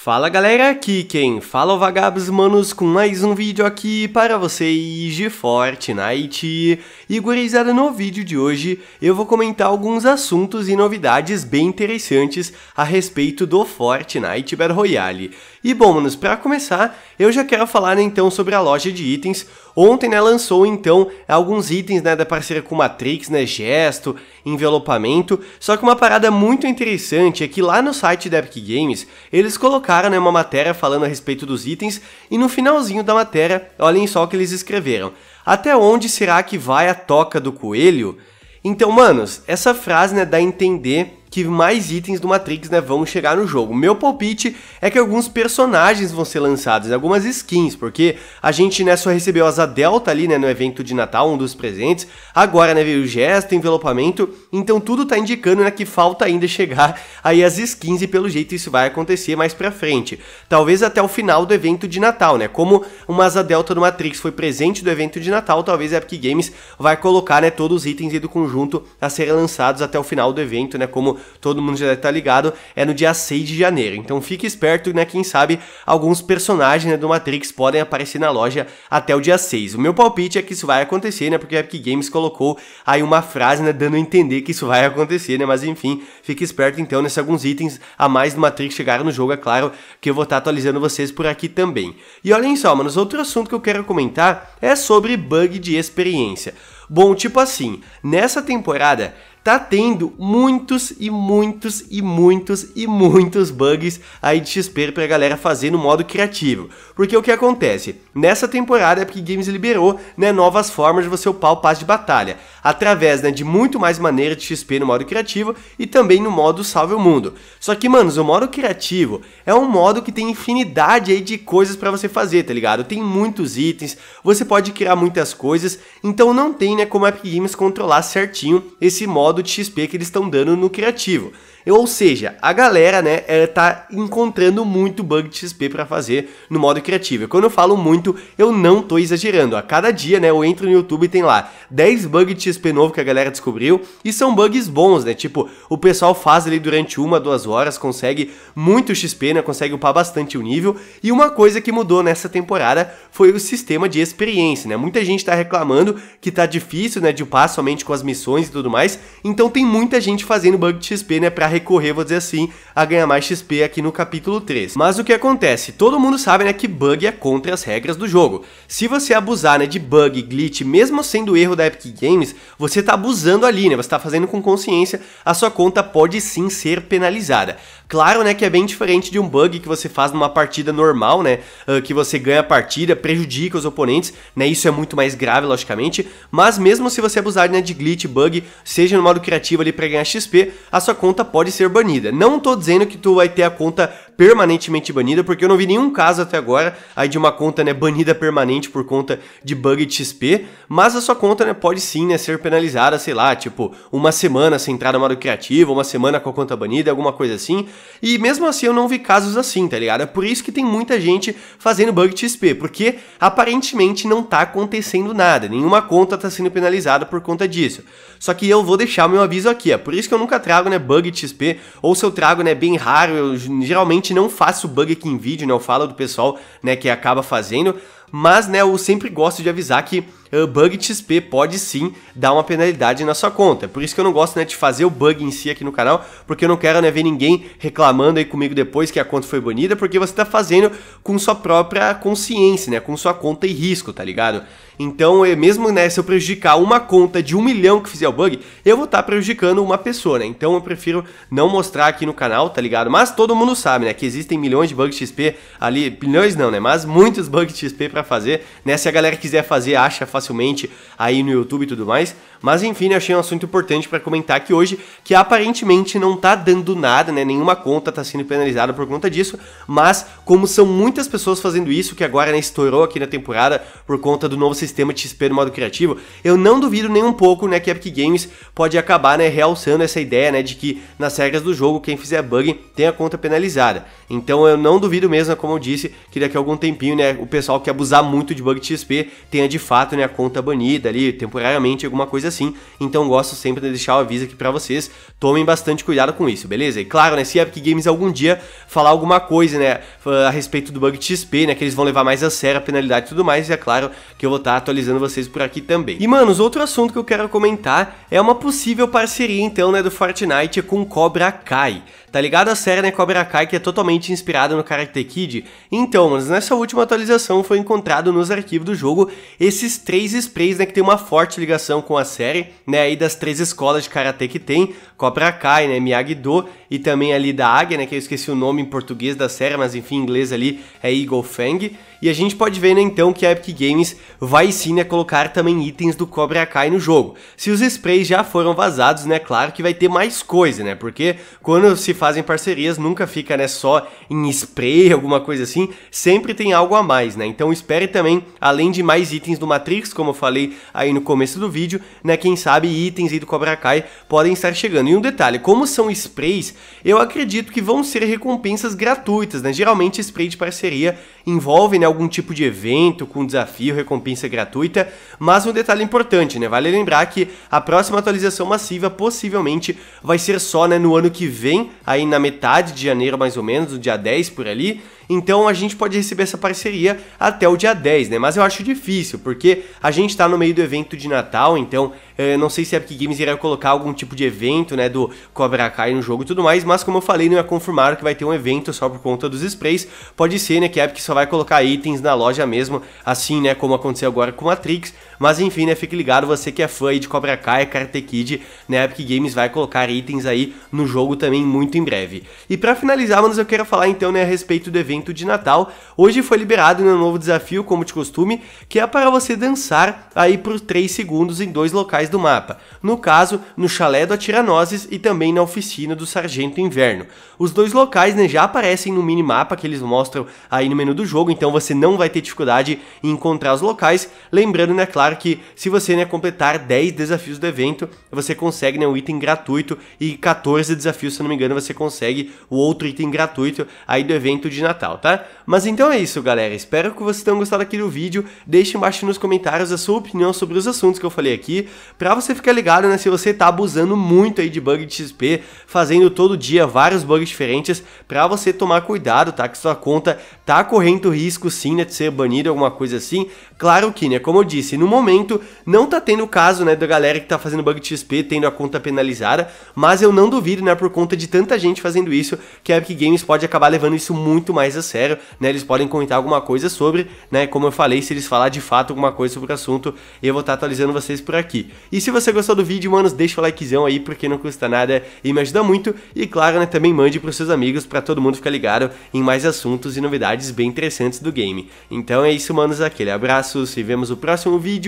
Fala galera, aqui quem fala é o Vagabos Manos com mais um vídeo aqui para vocês de Fortnite. E gurizada, no vídeo de hoje eu vou comentar alguns assuntos e novidades bem interessantes a respeito do Fortnite Battle Royale. E bom, manos, para começar, eu já quero falar né, então sobre a loja de itens. Ontem né, lançou então alguns itens né, da parceria com Matrix, né, gesto, envelopamento. Só que uma parada muito interessante é que lá no site da Epic Games eles colocaram cara né, uma matéria falando a respeito dos itens e no finalzinho da matéria, olhem só o que eles escreveram. Até onde será que vai a toca do coelho? Então, manos, essa frase né, dá a entender que mais itens do Matrix né, vão chegar no jogo. Meu palpite é que alguns personagens vão ser lançados, algumas skins, porque a gente né, só recebeu asa delta ali né, no evento de Natal, um dos presentes, agora né, veio o gesto, envelopamento, então tudo tá indicando né, que falta ainda chegar aí as skins e pelo jeito isso vai acontecer mais pra frente. Talvez até o final do evento de Natal, né? Como uma asa delta do Matrix foi presente do evento de Natal, talvez a Epic Games vai colocar né, todos os itens do conjunto a serem lançados até o final do evento, né? Como todo mundo já deve estar tá ligado, é no dia 6 de janeiro. Então fique esperto, né? Quem sabe alguns personagens né, do Matrix podem aparecer na loja até o dia 6. O meu palpite é que isso vai acontecer, né? Porque a Epic Games colocou aí uma frase, né? Dando a entender que isso vai acontecer, né? Mas enfim, fique esperto então nesse alguns itens a mais do Matrix chegaram no jogo, é claro, que eu vou estar tá atualizando vocês por aqui também. E olhem só, mano, outro assunto que eu quero comentar é sobre bug de experiência. Bom, tipo assim, nessa temporada tá tendo muitos e muitos e muitos e muitos bugs aí de XP pra galera fazer no modo criativo. Porque o que acontece? Nessa temporada a é Epic Games liberou né, novas formas de você upar o passe de batalha, através né, de muito mais maneiras de XP no modo criativo e também no modo salve o mundo. Só que, manos, o modo criativo é um modo que tem infinidade aí de coisas para você fazer, tá ligado? Tem muitos itens, você pode criar muitas coisas, então não tem né, como a Epic Games controlar certinho esse modo do de XP que eles estão dando no criativo. Ou seja, a galera, né, tá encontrando muito bug de XP para fazer no modo criativo. E quando eu falo muito, eu não tô exagerando. A cada dia, né, eu entro no YouTube e tem lá 10 bugs de XP novo que a galera descobriu e são bugs bons, né? Tipo, o pessoal faz ali durante uma, duas horas, consegue muito XP, né? Consegue upar bastante o nível. E uma coisa que mudou nessa temporada foi o sistema de experiência, né? Muita gente tá reclamando que tá difícil, né, de upar somente com as missões e tudo mais. Então tem muita gente fazendo bug de XP, né, para recorrer, vou dizer assim, a ganhar mais XP aqui no capítulo 3. Mas o que acontece? Todo mundo sabe, né, que bug é contra as regras do jogo. Se você abusar, né, de bug, glitch, mesmo sendo erro da Epic Games, você tá abusando ali, né, você tá fazendo com consciência, a sua conta pode sim ser penalizada. Claro, né, que é bem diferente de um bug que você faz numa partida normal, né, ah, que você ganha a partida, prejudica os oponentes, né, isso é muito mais grave, logicamente, mas mesmo se você abusar, né, de glitch, bug, seja numa modo criativo ali para ganhar XP, a sua conta pode ser banida. Não tô dizendo que tu vai ter a conta permanentemente banida, porque eu não vi nenhum caso até agora aí de uma conta né, banida permanente por conta de bug de XP, mas a sua conta né, pode sim né, ser penalizada, sei lá, tipo uma semana sem entrar no modo criativo, uma semana com a conta banida, alguma coisa assim. E mesmo assim eu não vi casos assim, tá ligado? É por isso que tem muita gente fazendo bug de XP, porque aparentemente não tá acontecendo nada, nenhuma conta tá sendo penalizada por conta disso. Só que eu vou deixar deixar o meu aviso aqui, é por isso que eu nunca trago, né, bug XP, ou se eu trago, né, bem raro, eu geralmente não faço bug aqui em vídeo, né, eu falo do pessoal, né, que acaba fazendo, mas, né, eu sempre gosto de avisar que o ah, bug XP pode sim dar uma penalidade na sua conta. Por isso que eu não gosto né, de fazer o bug em si aqui no canal, porque eu não quero né, ver ninguém reclamando aí comigo depois que a conta foi banida, porque você está fazendo com sua própria consciência, né, com sua conta e risco, tá ligado? Então, é mesmo né, se eu prejudicar uma conta de um milhão que fizer o bug, eu vou estar tá prejudicando uma pessoa, né? Então eu prefiro não mostrar aqui no canal, tá ligado? Mas todo mundo sabe, né? Que existem milhões de bugs XP ali, milhões não, né? Mas muitos bugs XP para fazer, né? Se a galera quiser fazer, acha, faz facilmente aí no YouTube e tudo mais. Mas enfim, né, achei um assunto importante para comentar aqui hoje, que aparentemente não tá dando nada, né? Nenhuma conta tá sendo penalizada por conta disso, mas como são muitas pessoas fazendo isso, que agora né, estourou aqui na temporada por conta do novo sistema de XP no modo criativo, eu não duvido nem um pouco, né, que a Epic Games pode acabar, né, realçando essa ideia, né, de que nas regras do jogo quem fizer bug tem a conta penalizada. Então eu não duvido mesmo, né, como eu disse, que daqui a algum tempinho, né, o pessoal que abusar muito de bug de XP tenha de fato, né, minha conta banida ali temporariamente, alguma coisa assim. Então gosto sempre de deixar o aviso aqui para vocês. Tomem bastante cuidado com isso, beleza? E claro, né, se a Epic Games algum dia falar alguma coisa, né, a respeito do bug XP, né, que eles vão levar mais a sério a penalidade e tudo mais, e é claro que eu vou estar tá atualizando vocês por aqui também. E manos, outro assunto que eu quero comentar é uma possível parceria então, né, do Fortnite com Cobra Kai. Tá ligado a série, né, Cobra Kai, que é totalmente inspirada no Karate Kid? Então, mas nessa última atualização foi encontrado nos arquivos do jogo esses três três sprays, né, que tem uma forte ligação com a série, né, aí das três escolas de karatê que tem, Cobra Kai, né, Miyagi-Do e também ali da Águia, né, que eu esqueci o nome em português da série, mas enfim, em inglês ali é Eagle Fang. E a gente pode ver né, então que a Epic Games vai sim né, colocar também itens do Cobra Kai no jogo. Se os sprays já foram vazados, né, claro que vai ter mais coisa, né? Porque quando se fazem parcerias nunca fica né, só em spray, alguma coisa assim, sempre tem algo a mais, né? Então espere também, além de mais itens do Matrix, como eu falei aí no começo do vídeo, né? Quem sabe itens aí do Cobra Kai podem estar chegando. E um detalhe, como são sprays, eu acredito que vão ser recompensas gratuitas, né? Geralmente spray de parceria envolve, né? algum tipo de evento com desafio, recompensa gratuita, mas um detalhe importante, né? Vale lembrar que a próxima atualização massiva possivelmente vai ser só né, no ano que vem, aí na metade de janeiro mais ou menos, no dia 10 por ali. Então a gente pode receber essa parceria até o dia 10, né? Mas eu acho difícil, porque a gente está no meio do evento de Natal, então eh, não sei se a Epic Games irá colocar algum tipo de evento, né, do Cobra Kai no jogo e tudo mais, mas como eu falei, não é confirmado que vai ter um evento só por conta dos sprays. Pode ser, né, que a Epic só vai colocar itens na loja mesmo, assim, né, como aconteceu agora com a Matrix mas enfim, né, fique ligado, você que é fã aí de Cobra Kai, Karate Kid, né, Epic Games vai colocar itens aí no jogo também muito em breve. E para finalizar, mas eu quero falar então, né, a respeito do evento de Natal. Hoje foi liberado né, um novo desafio, como de costume, que é para você dançar aí por 3 segundos em dois locais do mapa. No caso, no chalé do Atiranozes e também na oficina do Sargento Inverno. Os dois locais, né, já aparecem no minimapa que eles mostram aí no menu do jogo, então você não vai ter dificuldade em encontrar os locais. Lembrando, né, claro, que se você né, completar 10 desafios do evento, você consegue né, um item gratuito e 14 desafios, se não me engano, você consegue o outro item gratuito aí do evento de Natal, tá? Mas então é isso, galera. Espero que vocês tenham gostado aqui do vídeo. Deixe embaixo nos comentários a sua opinião sobre os assuntos que eu falei aqui, pra você ficar ligado, né, se você tá abusando muito aí de bug de XP, fazendo todo dia vários bugs diferentes, pra você tomar cuidado, tá? Que sua conta tá correndo risco sim, né, de ser banido, alguma coisa assim. Claro que, né, como eu disse, no momento momento não tá tendo caso, né, da galera que tá fazendo bug de XP, tendo a conta penalizada, mas eu não duvido, né, por conta de tanta gente fazendo isso, que a Epic Games pode acabar levando isso muito mais a sério, né, eles podem comentar alguma coisa sobre, né, como eu falei, se eles falar de fato alguma coisa sobre o assunto, eu vou estar tá atualizando vocês por aqui. E se você gostou do vídeo, manos, deixa o likezão aí, porque não custa nada e me ajuda muito, e claro, né, também mande pros seus amigos, para todo mundo ficar ligado em mais assuntos e novidades bem interessantes do game. Então é isso, manos, aquele abraço, se vemos no próximo vídeo,